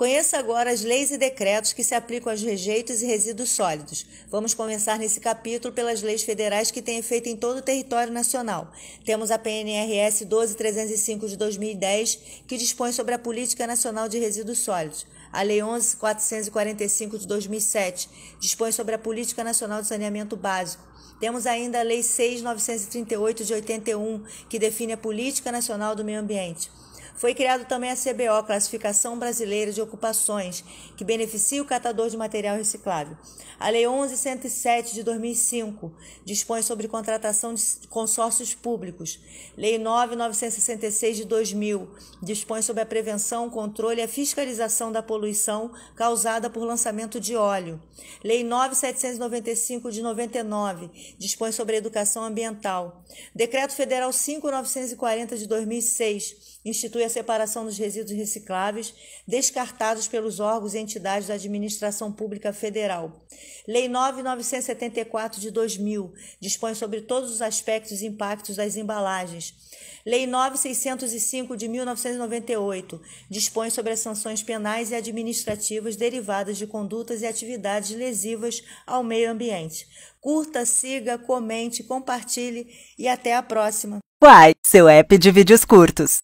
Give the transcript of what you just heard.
Conheça agora as leis e decretos que se aplicam aos rejeitos e resíduos sólidos. Vamos começar nesse capítulo pelas leis federais que têm efeito em todo o território nacional. Temos a PNRS 12305 de 2010, que dispõe sobre a Política Nacional de Resíduos Sólidos. A Lei 11.445 de 2007 dispõe sobre a Política Nacional de Saneamento Básico. Temos ainda a Lei 6.938 de 81, que define a Política Nacional do Meio Ambiente. Foi criado também a CBO, Classificação Brasileira de ocupações, que beneficia o catador de material reciclável. A Lei 11.107 de 2005 dispõe sobre contratação de consórcios públicos. Lei 9.966 de 2000 dispõe sobre a prevenção, controle e a fiscalização da poluição causada por lançamento de óleo. Lei 9.795 de 99 dispõe sobre a educação ambiental. Decreto Federal 5.940 de 2006 institui a separação dos resíduos recicláveis, descartáveis pelos órgãos e entidades da administração pública federal. Lei 9974 de 2000 dispõe sobre todos os aspectos e impactos das embalagens. Lei 9605 de 1998 dispõe sobre as sanções penais e administrativas derivadas de condutas e atividades lesivas ao meio ambiente. Curta, siga, comente, compartilhe e até a próxima. Quai, seu app de vídeos curtos.